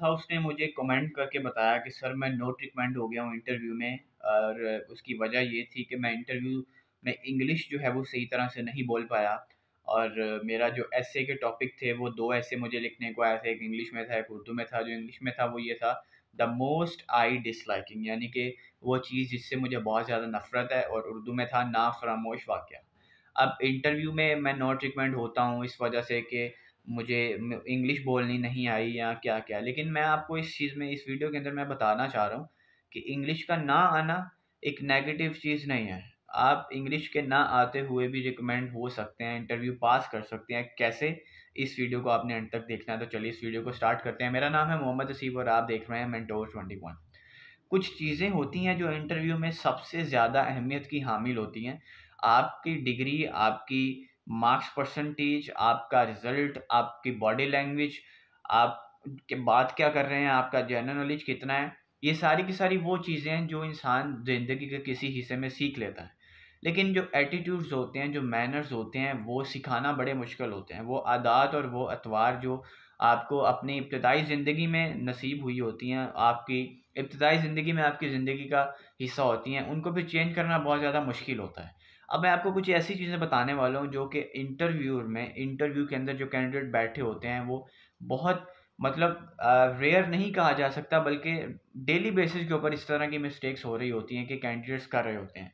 था उसने मुझे कमेंट करके बताया कि सर मैं नोट रिकमेंड हो गया हूँ इंटरव्यू में और उसकी वजह ये थी कि मैं इंटरव्यू में इंग्लिश जो है वो सही तरह से नहीं बोल पाया और मेरा जो ऐसे के टॉपिक थे वो दो ऐसे मुझे लिखने को आया था एक इंग्लिश में था एक उर्दू में था जो इंग्लिश में था वो ये था द मोस्ट आई डिसलाइकिंग यानी कि वो चीज़ जिससे मुझे बहुत ज़्यादा नफरत है और उर्दू में था ना फरामोश वाक्य अब इंटरव्यू में मैं नॉट रिकमेंड होता हूँ इस वजह से कि मुझे इंग्लिश बोलनी नहीं आई या क्या क्या लेकिन मैं आपको इस चीज़ में इस वीडियो के अंदर मैं बताना चाह रहा हूँ कि इंग्लिश का ना आना एक नेगेटिव चीज़ नहीं है आप इंग्लिश के ना आते हुए भी रिकमेंड हो सकते हैं इंटरव्यू पास कर सकते हैं कैसे इस वीडियो को आपने एंड तक देखना है तो चलिए इस वीडियो को स्टार्ट करते हैं मेरा नाम है मोहम्मद असीब और आप देख रहे हैं मैंटोर ट्वेंटी वन कुछ चीज़ें होती हैं जो इंटरव्यू में सबसे ज़्यादा अहमियत की हामिल होती हैं आपकी डिग्री आपकी मार्क्स परसेंटेज आपका रिजल्ट आपकी बॉडी लैंग्वेज आप के बात क्या कर रहे हैं आपका जनरल नॉलेज कितना है ये सारी की सारी वो चीज़ें हैं जो इंसान ज़िंदगी के किसी हिस्से में सीख लेता है लेकिन जो एटीट्यूड्स होते हैं जो मैनर्स होते हैं वो सिखाना बड़े मुश्किल होते हैं वो आदात और वो अतवार जो आपको अपनी इब्तदाई ज़िंदगी में नसीब हुई होती हैं आपकी इब्तदाई ज़िंदगी में आपकी ज़िंदगी का हिस्सा होती हैं उनको भी चेंज करना बहुत ज़्यादा मुश्किल होता है अब मैं आपको कुछ ऐसी चीज़ें बताने वाला हूँ जो कि इंटरव्यू में इंटरव्यू के अंदर जो कैंडिडेट बैठे होते हैं वो बहुत मतलब रेयर नहीं कहा जा सकता बल्कि डेली बेसिस के ऊपर इस तरह की मिस्टेक्स हो रही होती हैं कि कैंडिडेट्स कर रहे होते हैं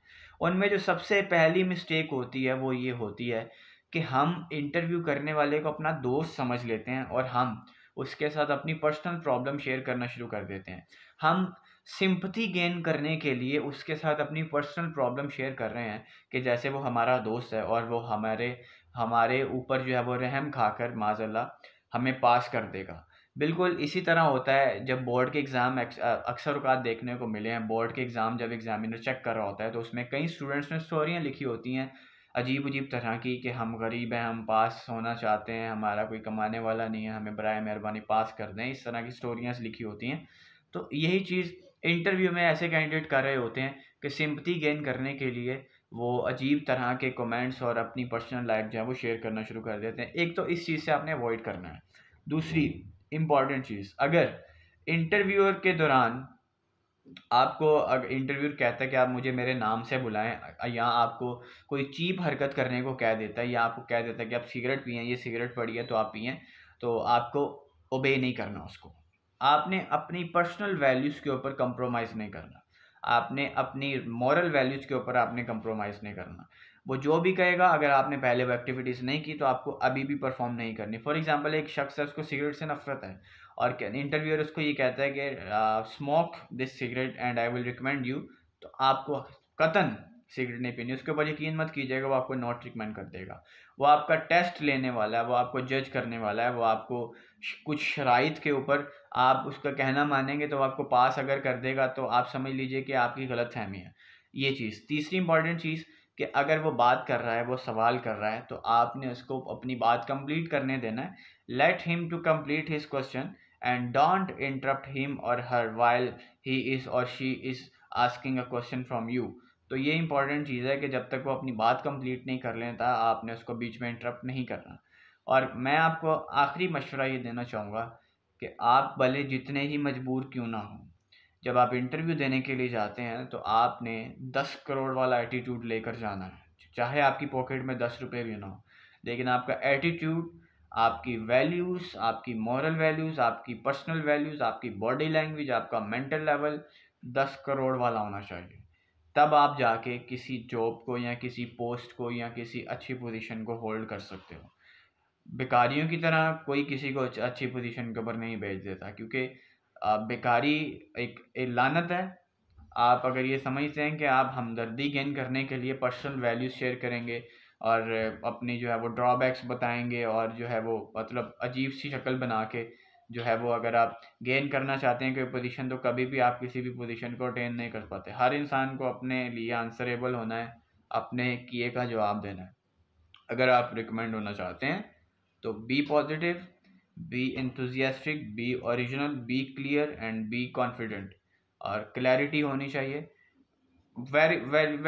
उनमें जो सबसे पहली मिस्टेक होती है वो ये होती है कि हम इंटरव्यू करने वाले को अपना दोस्त समझ लेते हैं और हम उसके साथ अपनी पर्सनल प्रॉब्लम शेयर करना शुरू कर देते हैं हम सिंपथी गेन करने के लिए उसके साथ अपनी पर्सनल प्रॉब्लम शेयर कर रहे हैं कि जैसे वो हमारा दोस्त है और वो हमारे हमारे ऊपर जो है वो रहम खाकर माजल्ला हमें पास कर देगा बिल्कुल इसी तरह होता है जब बोर्ड के एग्ज़ाम अक्सर अवकात देखने को मिले हैं बोर्ड के एग्ज़ाम जब एग्ज़ामिनर चेक कर रहा होता है तो उसमें कई स्टूडेंट्स ने स्टोरियाँ लिखी होती हैं अजीब अजीब तरह की कि हम गरीब हैं हम पास होना चाहते हैं हमारा कोई कमाने वाला नहीं है हमें बर मेहरबानी पास कर दें इस तरह की स्टोरियाँ लिखी होती हैं तो यही चीज़ इंटरव्यू में ऐसे कैंडिडेट कर रहे होते हैं कि सिम्पति गेन करने के लिए वो अजीब तरह के कमेंट्स और अपनी पर्सनल लाइफ जो है वो शेयर करना शुरू कर देते हैं एक तो इस चीज़ से आपने अवॉइड करना है दूसरी इम्पॉर्टेंट चीज़ अगर इंटरव्यूअर के दौरान आपको अगर इंटरव्यू कहता है कि आप मुझे मेरे नाम से बुलाएं या आपको कोई चीप हरकत करने को कह देता है या आपको कह देता है कि आप सिगरेट पिए ये सिगरेट पड़ी है तो आप पिए तो आपको ओबे नहीं करना उसको आपने अपनी पर्सनल वैल्यूज़ के ऊपर कंप्रोमाइज़ नहीं करना आपने अपनी मॉरल वैल्यूज़ के ऊपर आपने कंप्रोमाइज़ नहीं करना वो जो भी कहेगा अगर आपने पहले वो एक्टिविटीज़ नहीं की तो आपको अभी भी परफॉर्म नहीं करनी फॉर एग्जांपल एक शख्स है उसको सिगरेट से नफरत है और इंटरव्यूअर उसको ये कहता है कि smoke this cigarette and I will recommend you तो आपको कतन सिगरेट नहीं पीनी उसके ऊपर यकीन मत कीजिएगा वो आपको नॉट रिकमेंड कर देगा वो आपका टेस्ट लेने वाला है वो आपको जज करने वाला है वो आपको कुछ शराइत के ऊपर आप उसका कहना मानेंगे तो वो आपको पास अगर कर देगा तो आप समझ लीजिए कि आपकी गलत फहमी है ये चीज़ तीसरी इंपॉर्टेंट चीज़ कि अगर वो बात कर रहा है वो सवाल कर रहा है तो आपने उसको अपनी बात कंप्लीट करने देना है let him to complete his question and don't interrupt him और हर वाइल ही इज़ और she is asking a question from you तो ये इंपॉर्टेंट चीज़ है कि जब तक वो अपनी बात कंप्लीट नहीं कर लेता आपने उसको बीच में इंटरप्ट नहीं करना और मैं आपको आखिरी मशवरा ये देना चाहूँगा कि आप भले जितने ही मजबूर क्यों ना हों जब आप इंटरव्यू देने के लिए जाते हैं तो आपने दस करोड़ वाला एटीट्यूड लेकर जाना है चाहे आपकी पॉकेट में दस रुपये भी ना हो लेकिन आपका एटीट्यूड आपकी वैल्यूज़ आपकी मॉरल वैल्यूज़ आपकी पर्सनल वैल्यूज़ आपकी बॉडी लैंग्वेज आपका मेंटल लेवल दस करोड़ वाला होना चाहिए तब आप जाके किसी जॉब को या किसी पोस्ट को या किसी अच्छी पोजीशन को होल्ड कर सकते हो बेकारियों की तरह कोई किसी को अच्छी पोजीशन के ऊपर नहीं भेज देता क्योंकि बेकारी एक, लानत है आप अगर ये समझते हैं कि आप हमदर्दी गेन करने के लिए पर्सनल वैल्यूज शेयर करेंगे और अपनी जो है वो ड्रॉबैक्स बताएंगे और जो है वो मतलब अजीब सी शक्ल बना के जो है वो अगर आप गेन करना चाहते हैं कोई पोजीशन तो कभी भी आप किसी भी पोजीशन को अटेन नहीं कर पाते हर इंसान को अपने लिए आंसरेबल होना है अपने किए का जवाब देना है अगर आप रिकमेंड होना चाहते हैं तो be positive be enthusiastic be original be clear and be confident और क्लैरिटी होनी चाहिए वेरी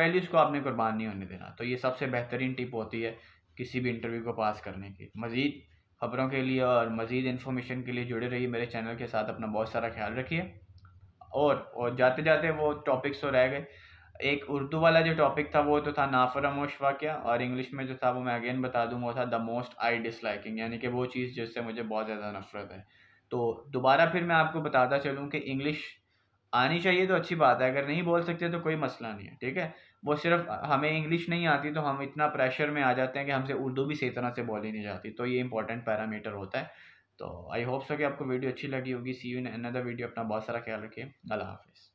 वैल्यूज़ को आपने कुर्बान नहीं होने देना तो ये सबसे बेहतरीन टिप होती है किसी भी इंटरव्यू को पास करने की मज़ीद खबरों के लिए और मज़ीद इन्फॉर्मेशन के लिए जुड़े रहिए मेरे चैनल के साथ अपना बहुत सारा ख्याल रखिए और और जाते जाते वो टॉपिक्स तो रह गए एक उर्दू वाला जो टॉपिक था वो तो था नाफरामोश वाक्य और इंग्लिश में जो था वो मैं अगेन बता दूँ वो था द मोस्ट आई डिसलाइकिंग यानी कि वो चीज़ जिससे मुझे बहुत ज़्यादा नफरत है तो दोबारा फिर मैं आपको बताता चलूँ कि इंग्लिश आनी चाहिए तो अच्छी बात है अगर नहीं बोल सकते तो कोई मसला नहीं है ठीक है वो सिर्फ हमें इंग्लिश नहीं आती तो हम इतना प्रेशर में आ जाते हैं कि हमसे उर्दू भी सही तरह से बोली नहीं जाती तो ये इंपॉर्टेंट पैरामीटर होता है तो आई होप सो कि आपको वीडियो अच्छी लगी होगी see you in another video अपना बहुत सारा ख्याल रखिए अल्लाह हाफिज़